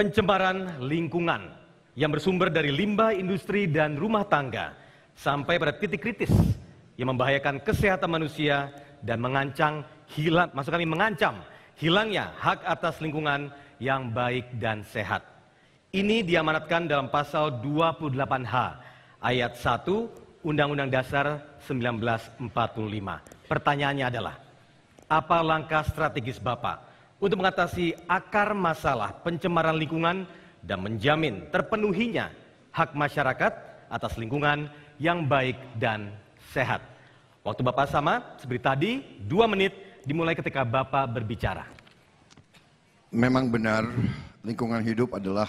pencemaran lingkungan yang bersumber dari limbah industri dan rumah tangga sampai pada titik kritis yang membahayakan kesehatan manusia dan mengancam hilang maksud kami mengancam hilangnya hak atas lingkungan yang baik dan sehat. Ini diamanatkan dalam pasal 28H ayat 1 Undang-Undang Dasar 1945. Pertanyaannya adalah, apa langkah strategis Bapak untuk mengatasi akar masalah pencemaran lingkungan dan menjamin terpenuhinya hak masyarakat atas lingkungan yang baik dan sehat. Waktu Bapak sama, seperti tadi, dua menit dimulai ketika Bapak berbicara. Memang benar, lingkungan hidup adalah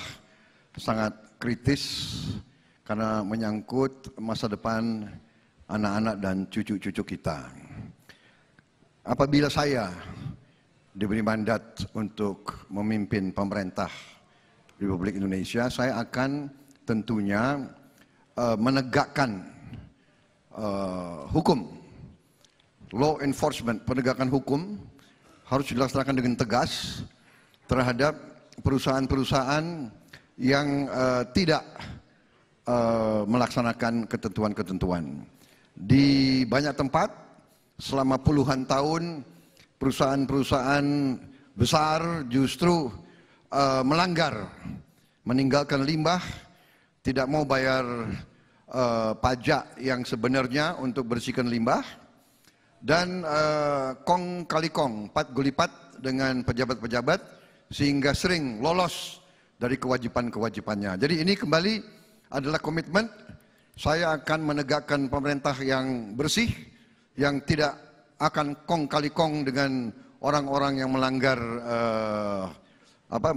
sangat kritis karena menyangkut masa depan anak-anak dan cucu-cucu kita. Apabila saya diberi mandat untuk memimpin pemerintah Republik Indonesia, saya akan tentunya uh, menegakkan uh, hukum, law enforcement, penegakan hukum harus dilaksanakan dengan tegas terhadap perusahaan-perusahaan yang uh, tidak uh, melaksanakan ketentuan-ketentuan. Di banyak tempat selama puluhan tahun perusahaan-perusahaan besar justru uh, melanggar, meninggalkan limbah, tidak mau bayar uh, pajak yang sebenarnya untuk bersihkan limbah, dan uh, kong kali kong, pat gulipat dengan pejabat-pejabat, sehingga sering lolos dari kewajiban-kewajibannya. Jadi ini kembali adalah komitmen saya akan menegakkan pemerintah yang bersih, yang tidak akan kong kali kong dengan orang-orang yang melanggar uh, apa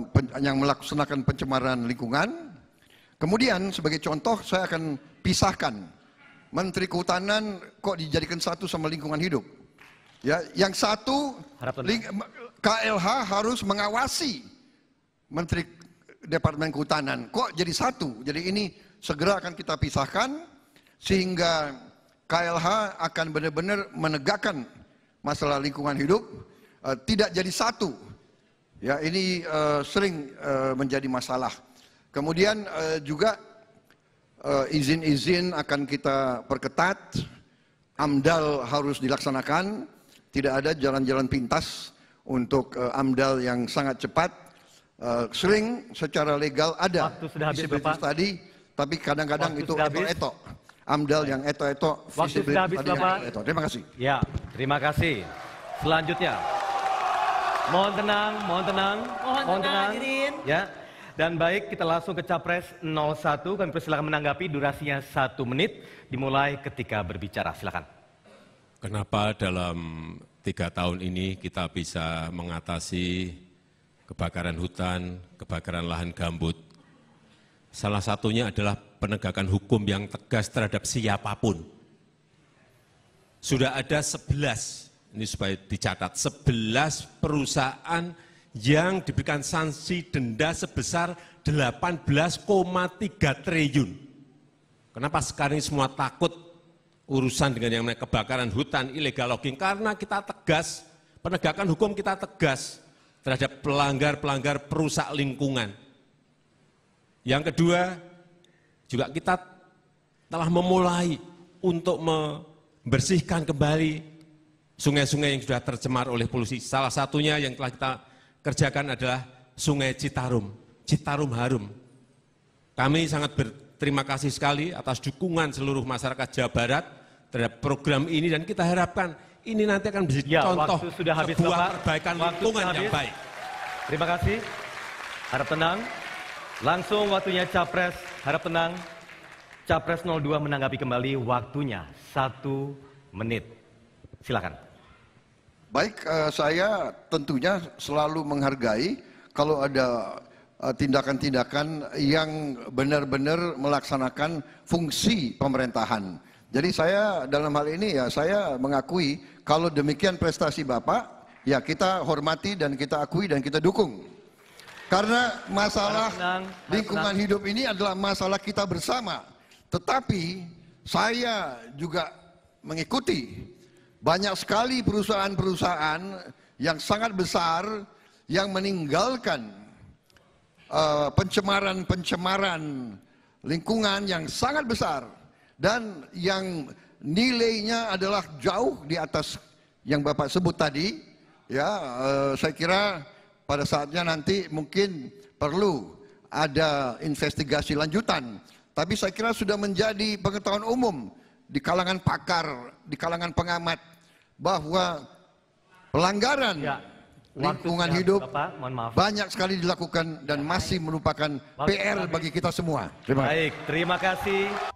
yang melaksanakan pencemaran lingkungan. Kemudian sebagai contoh saya akan pisahkan Menteri Kehutanan kok dijadikan satu sama lingkungan hidup. Ya, yang satu KLH harus mengawasi Menteri Departemen Kehutanan. Kok jadi satu? Jadi ini segera akan kita pisahkan sehingga KLH akan benar-benar menegakkan masalah lingkungan hidup uh, tidak jadi satu. Ya, ini uh, sering uh, menjadi masalah. Kemudian uh, juga izin-izin uh, akan kita perketat. AMDAL harus dilaksanakan, tidak ada jalan-jalan pintas untuk uh, AMDAL yang sangat cepat. Uh, sering secara legal ada Waktu sudah habis, tadi, tapi kadang-kadang itu etok-etok. AMDAL yang eto-eto. Waktu sudah habis Bapak. Eto. Terima kasih. Ya, terima kasih. Selanjutnya. Mohon tenang, mohon tenang. Mohon, mohon tenang, tenang. Ya. Dan baik, kita langsung ke Capres 01. Kami persilakan menanggapi durasinya satu menit. Dimulai ketika berbicara. Silakan. Kenapa dalam tiga tahun ini kita bisa mengatasi kebakaran hutan, kebakaran lahan gambut. Salah satunya adalah penegakan hukum yang tegas terhadap siapapun. Sudah ada 11, ini supaya dicatat, 11 perusahaan yang diberikan sanksi denda sebesar 18,3 triliun. Kenapa sekarang ini semua takut urusan dengan yang namanya kebakaran hutan, illegal logging? Karena kita tegas, penegakan hukum kita tegas terhadap pelanggar-pelanggar perusak lingkungan. Yang kedua, juga kita telah memulai untuk membersihkan kembali sungai-sungai yang sudah tercemar oleh polusi. Salah satunya yang telah kita kerjakan adalah Sungai Citarum, Citarum Harum. Kami sangat berterima kasih sekali atas dukungan seluruh masyarakat Jawa Barat terhadap program ini dan kita harapkan ini nanti akan menjadi ya, contoh sudah habis, sebuah Bapak. perbaikan waktu lingkungan yang baik. Terima kasih. Harap tenang. Langsung waktunya capres Harap tenang, Capres 02 menanggapi kembali waktunya satu menit. Silakan. Baik, eh, saya tentunya selalu menghargai kalau ada eh, tindakan-tindakan yang benar-benar melaksanakan fungsi pemerintahan. Jadi saya dalam hal ini ya saya mengakui kalau demikian prestasi Bapak ya kita hormati dan kita akui dan kita dukung. Karena masalah lingkungan hidup ini adalah masalah kita bersama. Tetapi saya juga mengikuti banyak sekali perusahaan-perusahaan yang sangat besar yang meninggalkan eh, pencemaran-pencemaran uh, lingkungan yang sangat besar dan yang nilainya adalah jauh di atas yang Bapak sebut tadi ya uh, saya kira pada saatnya nanti mungkin perlu ada investigasi lanjutan. Tapi saya kira sudah menjadi pengetahuan umum di kalangan pakar, di kalangan pengamat bahwa pelanggaran ya, lingkungan hidup Bapak, maaf. banyak sekali dilakukan dan masih merupakan PR bagi kita semua. terima kasih.